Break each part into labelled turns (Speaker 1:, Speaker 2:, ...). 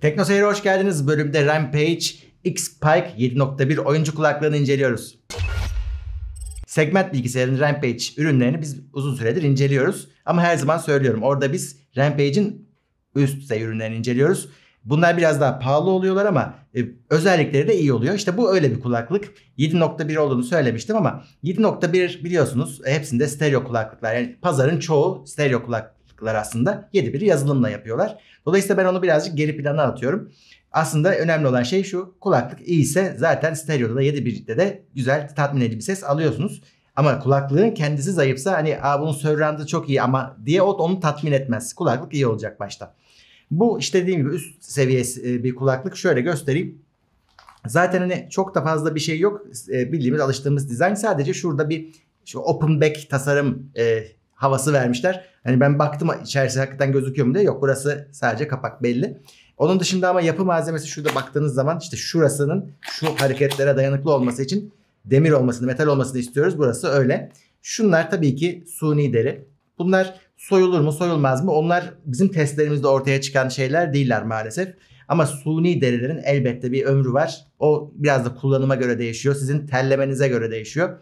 Speaker 1: Tekno hoş geldiniz. Bölümde Rampage, X-Pike 7.1 oyuncu kulaklığını inceliyoruz. Segment bilgisayarın Rampage ürünlerini biz uzun süredir inceliyoruz. Ama her zaman söylüyorum orada biz Rampage'in üst düzey ürünlerini inceliyoruz. Bunlar biraz daha pahalı oluyorlar ama e, özellikleri de iyi oluyor. İşte bu öyle bir kulaklık. 7.1 olduğunu söylemiştim ama 7.1 biliyorsunuz e, hepsinde stereo kulaklıklar. Yani pazarın çoğu stereo kulaklık mantıklılar aslında 7 bir yazılımla yapıyorlar. Dolayısıyla ben onu birazcık geri plana atıyorum. Aslında önemli olan şey şu kulaklık iyiyse zaten stereoda da 7 birlikte de güzel tatmin edici bir ses alıyorsunuz. Ama kulaklığın kendisi zayıfsa hani Aa, bunun surround'ı çok iyi ama diye o onu tatmin etmez. Kulaklık iyi olacak başta. Bu işte dediğim gibi üst seviyesi e, bir kulaklık. Şöyle göstereyim. Zaten hani çok da fazla bir şey yok. E, bildiğimiz alıştığımız dizayn sadece şurada bir şu open back tasarım e, havası vermişler. Hani ben baktım içerisi hakikaten gözüküyor mu diye. Yok burası sadece kapak belli. Onun dışında ama yapı malzemesi şurada baktığınız zaman işte şurasının şu hareketlere dayanıklı olması için demir olmasını, metal olmasını istiyoruz. Burası öyle. Şunlar tabii ki suni deri. Bunlar soyulur mu, soyulmaz mı? Onlar bizim testlerimizde ortaya çıkan şeyler değiller maalesef. Ama suni derilerin elbette bir ömrü var. O biraz da kullanıma göre değişiyor. Sizin tellemenize göre değişiyor.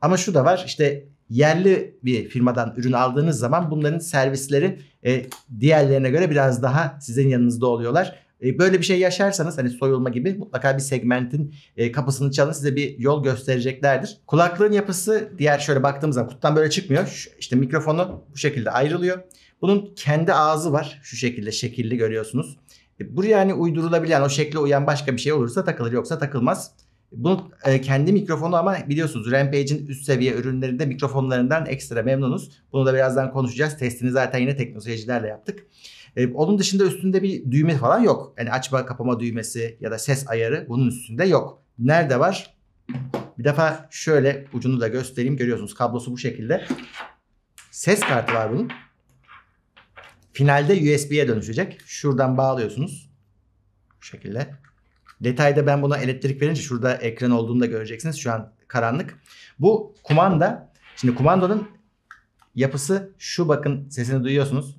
Speaker 1: Ama şu da var işte yerli bir firmadan ürün aldığınız zaman bunların servisleri e, diğerlerine göre biraz daha sizin yanınızda oluyorlar. E, böyle bir şey yaşarsanız hani soyulma gibi mutlaka bir segmentin e, kapısını çalın size bir yol göstereceklerdir. Kulaklığın yapısı diğer şöyle baktığımızda kuttan böyle çıkmıyor. Şu, işte mikrofonu bu şekilde ayrılıyor. Bunun kendi ağzı var şu şekilde şekilli görüyorsunuz. E, buraya hani uydurulabilen o şekle uyan başka bir şey olursa takılır yoksa takılmaz. Bu e, kendi mikrofonu ama biliyorsunuz Rampage'in üst seviye ürünlerinde mikrofonlarından ekstra memnunuz. Bunu da birazdan konuşacağız. Testini zaten yine teknoseyircilerle yaptık. E, onun dışında üstünde bir düğme falan yok. Yani açma kapama düğmesi ya da ses ayarı bunun üstünde yok. Nerede var? Bir defa şöyle ucunu da göstereyim. Görüyorsunuz kablosu bu şekilde. Ses kartı var bunun. Finalde USB'ye dönüşecek. Şuradan bağlıyorsunuz. Bu şekilde. Detayda ben buna elektrik verince şurada ekran olduğunu da göreceksiniz. Şu an karanlık. Bu kumanda. Şimdi kumandanın yapısı şu bakın sesini duyuyorsunuz.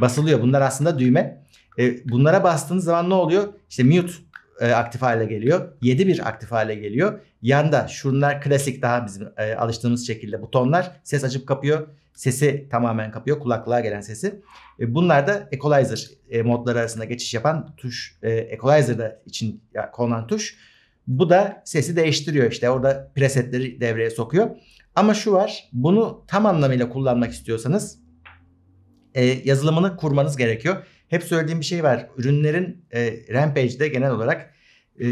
Speaker 1: Basılıyor. Bunlar aslında düğme. E, bunlara bastığınız zaman ne oluyor? İşte mute e, aktif hale geliyor. bir aktif hale geliyor. Yanda şunlar klasik daha bizim e, alıştığımız şekilde butonlar ses açıp kapıyor sesi tamamen kapıyor. Kulaklığa gelen sesi. E, bunlar da equalizer e, modları arasında geçiş yapan tuş. E, equalizer'da için konulan tuş. Bu da sesi değiştiriyor işte. Orada presetleri devreye sokuyor. Ama şu var. Bunu tam anlamıyla kullanmak istiyorsanız e, yazılımını kurmanız gerekiyor. Hep söylediğim bir şey var. Ürünlerin e, Rampage'de genel olarak e,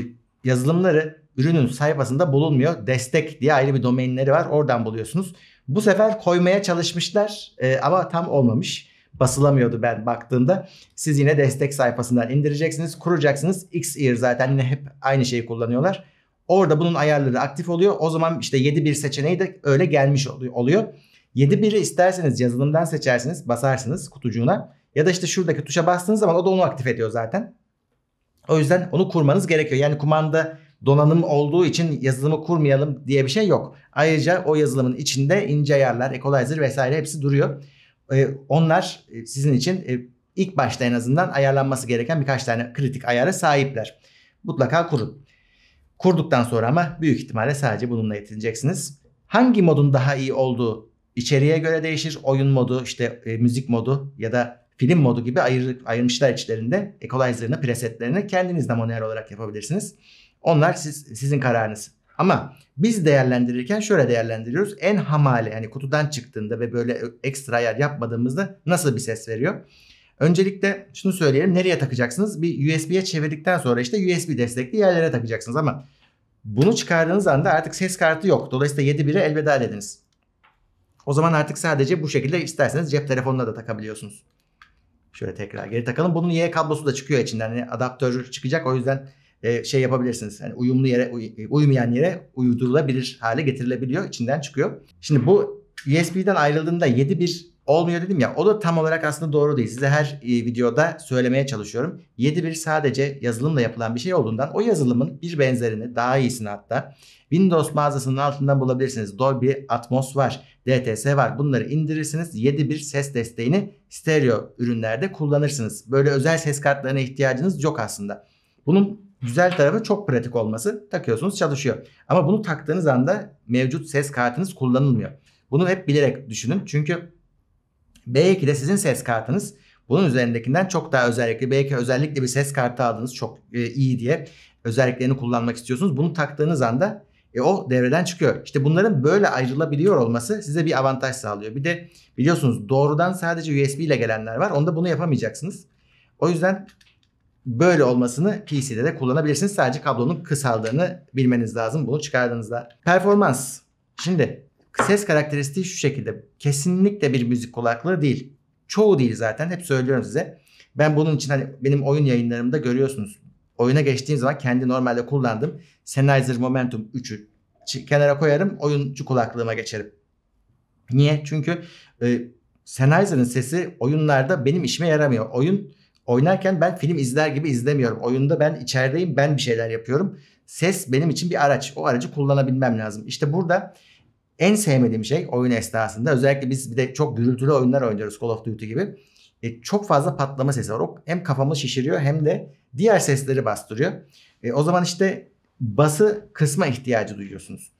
Speaker 1: yazılımları ürünün sayfasında bulunmuyor. Destek diye ayrı bir domainleri var. Oradan buluyorsunuz. Bu sefer koymaya çalışmışlar e, ama tam olmamış. Basılamıyordu ben baktığımda. Siz yine destek sayfasından indireceksiniz, kuracaksınız. X-Ear zaten yine hep aynı şeyi kullanıyorlar. Orada bunun ayarları aktif oluyor. O zaman işte 7.1 seçeneği de öyle gelmiş oluyor. 7.1'i isterseniz yazılımdan seçersiniz, basarsınız kutucuğuna. Ya da işte şuradaki tuşa bastığınız zaman o da onu aktif ediyor zaten. O yüzden onu kurmanız gerekiyor. Yani kumanda donanım olduğu için yazılımı kurmayalım diye bir şey yok. Ayrıca o yazılımın içinde ince ayarlar, equalizer vesaire hepsi duruyor. Ee, onlar e, sizin için e, ilk başta en azından ayarlanması gereken birkaç tane kritik ayara sahipler. Mutlaka kurun. Kurduktan sonra ama büyük ihtimalle sadece bununla yetineceksiniz. Hangi modun daha iyi olduğu içeriğe göre değişir. Oyun modu, işte e, müzik modu ya da film modu gibi ayır, ayırmışlar içlerinde. Equalizer'ını, presetlerini kendiniz de manuel olarak yapabilirsiniz. Onlar siz, sizin kararınız. Ama biz değerlendirirken şöyle değerlendiriyoruz. En hamale yani kutudan çıktığında ve böyle ekstra ayar yapmadığımızda nasıl bir ses veriyor? Öncelikle şunu söyleyelim. Nereye takacaksınız? Bir USB'ye çevirdikten sonra işte USB destekli yerlere takacaksınız ama bunu çıkardığınız anda artık ses kartı yok. Dolayısıyla 7.1'e elveda dediniz. O zaman artık sadece bu şekilde isterseniz cep telefonuna da takabiliyorsunuz. Şöyle tekrar geri takalım. Bunun Y kablosu da çıkıyor içinden. Yani adaptör çıkacak. O yüzden e, şey yapabilirsiniz. Yani uyumlu yere, uy, e, uymayan yere uydurulabilir hale getirilebiliyor. içinden çıkıyor. Şimdi bu USB'den ayrıldığında 7.1 olmuyor dedim ya. O da tam olarak aslında doğru değil. Size her e, videoda söylemeye çalışıyorum. 7.1 sadece yazılımla yapılan bir şey olduğundan o yazılımın bir benzerini daha iyisini hatta Windows mağazasının altından bulabilirsiniz. Dolby Atmos var, DTS var. Bunları indirirsiniz. 7.1 ses desteğini stereo ürünlerde kullanırsınız. Böyle özel ses kartlarına ihtiyacınız yok aslında. Bunun Güzel tarafı çok pratik olması. Takıyorsunuz çalışıyor. Ama bunu taktığınız anda mevcut ses kartınız kullanılmıyor. Bunu hep bilerek düşünün. Çünkü belki de sizin ses kartınız bunun üzerindekinden çok daha özellikli. Belki özellikle bir ses kartı aldınız çok e, iyi diye özelliklerini kullanmak istiyorsunuz. Bunu taktığınız anda e, o devreden çıkıyor. İşte bunların böyle ayrılabiliyor olması size bir avantaj sağlıyor. Bir de biliyorsunuz doğrudan sadece USB ile gelenler var. Onda bunu yapamayacaksınız. O yüzden böyle olmasını PC'de de kullanabilirsiniz. Sadece kablonun kısaldığını bilmeniz lazım bunu çıkardığınızda. Performans. Şimdi ses karakteristiği şu şekilde. Kesinlikle bir müzik kulaklığı değil. Çoğu değil zaten. Hep söylüyorum size. Ben bunun için hani benim oyun yayınlarımda görüyorsunuz. Oyuna geçtiğim zaman kendi normalde kullandığım Sennheiser Momentum 3'ü kenara koyarım. Oyuncu kulaklığıma geçerim. Niye? Çünkü e, Sennheiser'ın sesi oyunlarda benim işime yaramıyor. Oyun Oynarken ben film izler gibi izlemiyorum. Oyunda ben içerideyim, ben bir şeyler yapıyorum. Ses benim için bir araç. O aracı kullanabilmem lazım. İşte burada en sevmediğim şey oyun esnasında özellikle biz bir de çok gürültülü oyunlar oynuyoruz Call of Duty gibi. E, çok fazla patlama sesi var. O hem kafamı şişiriyor hem de diğer sesleri bastırıyor. E, o zaman işte bası kısma ihtiyacı duyuyorsunuz.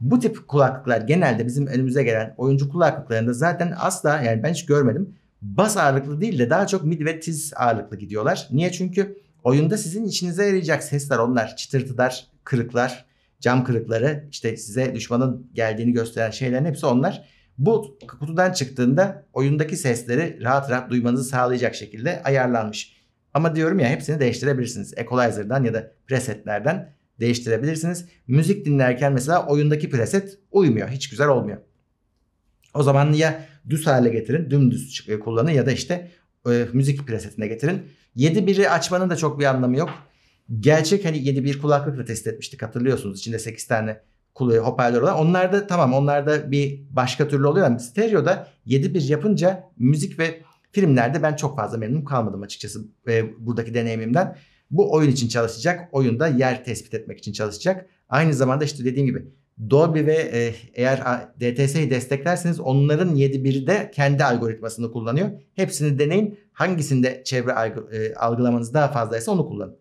Speaker 1: Bu tip kulaklıklar genelde bizim önümüze gelen oyuncu kulaklıklarında zaten asla yani ben hiç görmedim bas ağırlıklı değil de daha çok mid ve tiz ağırlıklı gidiyorlar. Niye? Çünkü oyunda sizin içinize yarayacak sesler onlar. Çıtırtılar, kırıklar, cam kırıkları, işte size düşmanın geldiğini gösteren şeylerin hepsi onlar. Bu kutudan çıktığında oyundaki sesleri rahat rahat duymanızı sağlayacak şekilde ayarlanmış. Ama diyorum ya hepsini değiştirebilirsiniz. Equalizer'dan ya da presetlerden değiştirebilirsiniz. Müzik dinlerken mesela oyundaki preset uymuyor. Hiç güzel olmuyor. O zaman ya düz hale getirin dümdüz kullanın ya da işte e, müzik presetine getirin. 7.1'i açmanın da çok bir anlamı yok. Gerçek hani bir kulaklıkla test etmiştik hatırlıyorsunuz. İçinde 8 tane kulağı e, hoparlör olan. Onlar da tamam onlar da bir başka türlü oluyor ama stereoda bir yapınca müzik ve filmlerde ben çok fazla memnun kalmadım açıkçası e, buradaki deneyimimden. Bu oyun için çalışacak. Oyunda yer tespit etmek için çalışacak. Aynı zamanda işte dediğim gibi Dolby ve e, eğer DTS'yi desteklerseniz onların 7.1'i de kendi algoritmasını kullanıyor. Hepsini deneyin. Hangisinde çevre algı, e, algılamanız daha fazlaysa onu kullanın.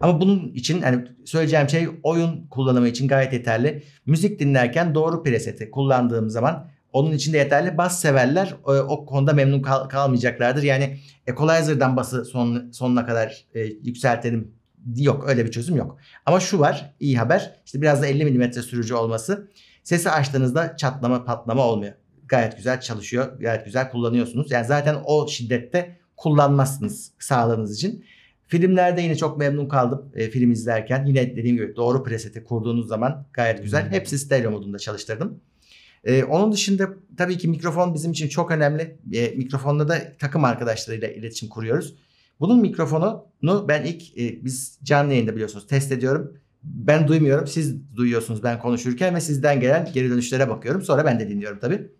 Speaker 1: Ama bunun için yani söyleyeceğim şey oyun kullanımı için gayet yeterli. Müzik dinlerken doğru preseti kullandığım zaman onun için de yeterli. Bas severler o, e, o konuda memnun kal- kalmayacaklardır. Yani Equalizer'dan bası son, sonuna kadar e, yükseltelim Yok öyle bir çözüm yok. Ama şu var iyi haber. İşte biraz da 50 mm sürücü olması. Sesi açtığınızda çatlama patlama olmuyor. Gayet güzel çalışıyor. Gayet güzel kullanıyorsunuz. Yani zaten o şiddette kullanmazsınız sağlığınız için. Filmlerde yine çok memnun kaldım e, film izlerken. Yine dediğim gibi doğru preseti kurduğunuz zaman gayet güzel. Hmm. Hepsi stereo modunda çalıştırdım. E, onun dışında tabii ki mikrofon bizim için çok önemli. E, mikrofonla da takım arkadaşlarıyla iletişim kuruyoruz. Bunun mikrofonunu ben ilk e, biz canlı yayında biliyorsunuz test ediyorum. Ben duymuyorum. Siz duyuyorsunuz ben konuşurken ve sizden gelen geri dönüşlere bakıyorum. Sonra ben de dinliyorum tabii.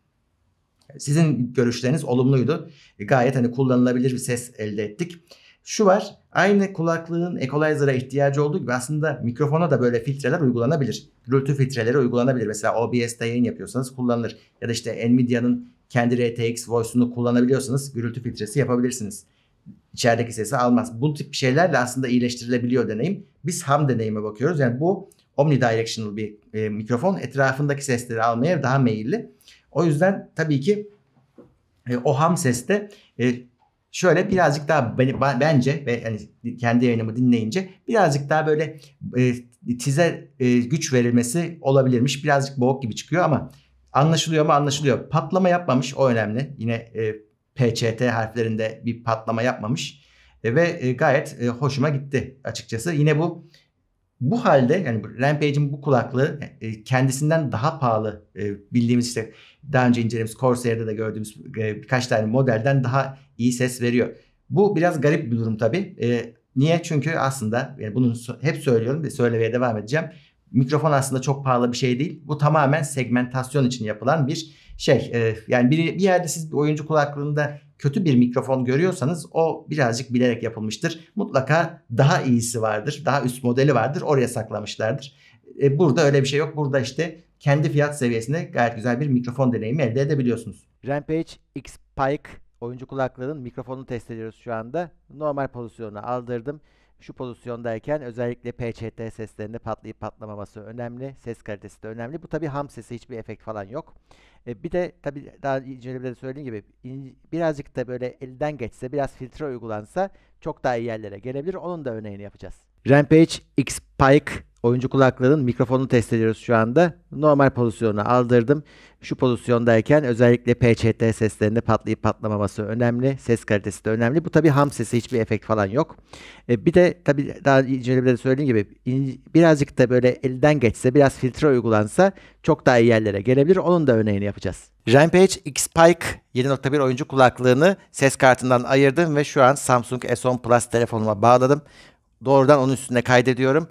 Speaker 1: Sizin görüşleriniz olumluydu. E, gayet hani kullanılabilir bir ses elde ettik. Şu var. Aynı kulaklığın equalizer'a ihtiyacı olduğu gibi aslında mikrofona da böyle filtreler uygulanabilir. Gürültü filtreleri uygulanabilir. Mesela OBS'de yayın yapıyorsanız kullanılır. Ya da işte Nvidia'nın kendi RTX voice'unu kullanabiliyorsanız gürültü filtresi yapabilirsiniz içerideki sesi almaz. Bu tip şeylerle aslında iyileştirilebiliyor deneyim. Biz ham deneyime bakıyoruz. Yani bu omnidirectional bir e, mikrofon etrafındaki sesleri almaya daha meyilli. O yüzden tabii ki e, o ham seste e, şöyle birazcık daha bence ve yani kendi yayınımı dinleyince birazcık daha böyle e, tize e, güç verilmesi olabilirmiş. Birazcık boğuk gibi çıkıyor ama anlaşılıyor mu anlaşılıyor. Patlama yapmamış o önemli. Yine e, PCT harflerinde bir patlama yapmamış e, ve e, gayet e, hoşuma gitti açıkçası. Yine bu bu halde yani Rampage'in bu kulaklığı kendisinden daha pahalı bildiğimiz işte daha önce incelediğimiz Corsair'de de gördüğümüz birkaç tane modelden daha iyi ses veriyor. Bu biraz garip bir durum tabii. niye? Çünkü aslında yani bunu hep söylüyorum ve söylemeye devam edeceğim. Mikrofon aslında çok pahalı bir şey değil. Bu tamamen segmentasyon için yapılan bir şey e, yani bir, bir yerde siz bir oyuncu kulaklığında kötü bir mikrofon görüyorsanız o birazcık bilerek yapılmıştır. Mutlaka daha iyisi vardır. Daha üst modeli vardır. Oraya saklamışlardır. E, burada öyle bir şey yok. Burada işte kendi fiyat seviyesinde gayet güzel bir mikrofon deneyimi elde edebiliyorsunuz. Rampage X Pike oyuncu kulaklığının mikrofonunu test ediyoruz şu anda. Normal pozisyona aldırdım. Şu pozisyondayken özellikle PCT seslerinde patlayıp patlamaması önemli. Ses kalitesi de önemli. Bu tabi ham sesi hiçbir efekt falan yok. E, bir de tabii daha incelemede söylediğim gibi in, birazcık da böyle elden geçse, biraz filtre uygulansa çok daha iyi yerlere gelebilir. Onun da örneğini yapacağız. Rampage, X-Pike oyuncu kulaklığının mikrofonu test ediyoruz şu anda. Normal pozisyona aldırdım. Şu pozisyondayken özellikle PCT seslerinde patlayıp patlamaması önemli. Ses kalitesi de önemli. Bu tabi ham sesi hiçbir efekt falan yok. E, bir de tabi daha incelemede söylediğim gibi birazcık da böyle elden geçse biraz filtre uygulansa çok daha iyi yerlere gelebilir. Onun da örneğini yapacağız. Rampage X-Pike 7.1 oyuncu kulaklığını ses kartından ayırdım ve şu an Samsung S10 Plus telefonuma bağladım doğrudan onun üstüne kaydediyorum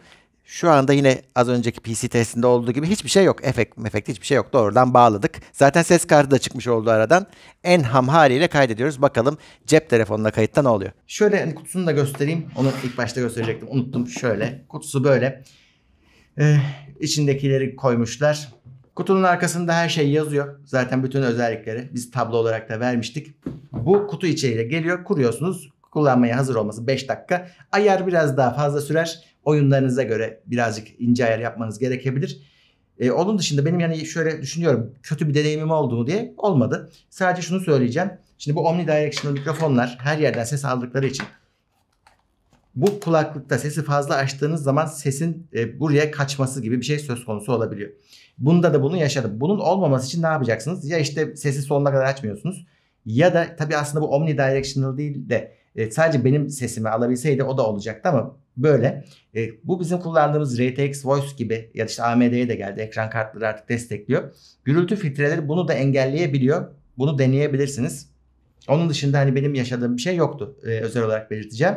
Speaker 1: şu anda yine az önceki PC testinde olduğu gibi hiçbir şey yok. Efekt, efekt hiçbir şey yok. Doğrudan bağladık. Zaten ses kartı da çıkmış oldu aradan. En ham haliyle kaydediyoruz. Bakalım cep telefonuna kayıtta ne oluyor? Şöyle hani kutusunu da göstereyim. Onu ilk başta gösterecektim. Unuttum. Şöyle. Kutusu böyle. Ee, içindekileri koymuşlar. Kutunun arkasında her şey yazıyor. Zaten bütün özellikleri biz tablo olarak da vermiştik. Bu kutu içeriye geliyor. Kuruyorsunuz. Kullanmaya hazır olması 5 dakika. Ayar biraz daha fazla sürer oyunlarınıza göre birazcık ince ayar yapmanız gerekebilir. E, onun dışında benim yani şöyle düşünüyorum kötü bir deneyimim oldu mu diye olmadı. Sadece şunu söyleyeceğim. Şimdi bu omnidirectional mikrofonlar her yerden ses aldıkları için bu kulaklıkta sesi fazla açtığınız zaman sesin e, buraya kaçması gibi bir şey söz konusu olabiliyor. Bunda da bunu yaşadım. Bunun olmaması için ne yapacaksınız? Ya işte sesi sonuna kadar açmıyorsunuz ya da tabii aslında bu omnidirectional değil de e, sadece benim sesimi alabilseydi o da olacaktı ama böyle. E, bu bizim kullandığımız RTX Voice gibi ya da işte AMD'ye de geldi. Ekran kartları artık destekliyor. Gürültü filtreleri bunu da engelleyebiliyor. Bunu deneyebilirsiniz. Onun dışında hani benim yaşadığım bir şey yoktu. E, özel olarak belirteceğim.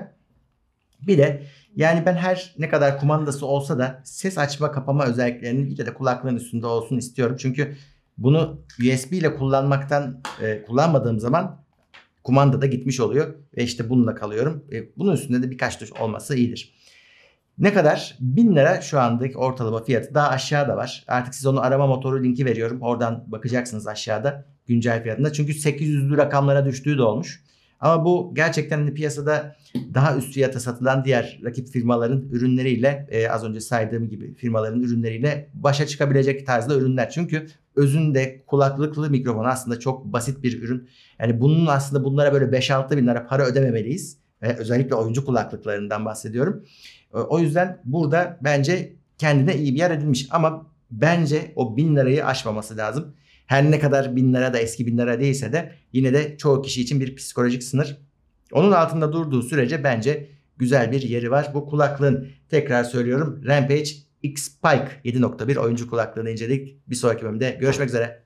Speaker 1: Bir de yani ben her ne kadar kumandası olsa da ses açma kapama özelliklerini yine de kulaklığın üstünde olsun istiyorum. Çünkü bunu USB ile kullanmaktan e, kullanmadığım zaman kumanda da gitmiş oluyor ve işte bununla kalıyorum. E, bunun üstünde de birkaç tuş olması iyidir. Ne kadar? 1000 lira şu andaki ortalama fiyatı. Daha aşağıda var. Artık siz onu arama motoru linki veriyorum. Oradan bakacaksınız aşağıda güncel fiyatında. Çünkü 800'lü rakamlara düştüğü de olmuş. Ama bu gerçekten de hani piyasada daha üst fiyata satılan diğer rakip firmaların ürünleriyle e, az önce saydığım gibi firmaların ürünleriyle başa çıkabilecek tarzda ürünler. Çünkü özünde kulaklıklı mikrofon aslında çok basit bir ürün. Yani bunun aslında bunlara böyle 5-6 bin lira para ödememeliyiz. Ve özellikle oyuncu kulaklıklarından bahsediyorum. E, o yüzden burada bence kendine iyi bir yer edilmiş. Ama bence o bin lirayı aşmaması lazım. Her ne kadar bin lira da eski bin lira değilse de yine de çoğu kişi için bir psikolojik sınır. Onun altında durduğu sürece bence güzel bir yeri var. Bu kulaklığın tekrar söylüyorum Rampage X Pike 7.1 oyuncu kulaklığını inceledik. Bir sonraki bölümde görüşmek üzere.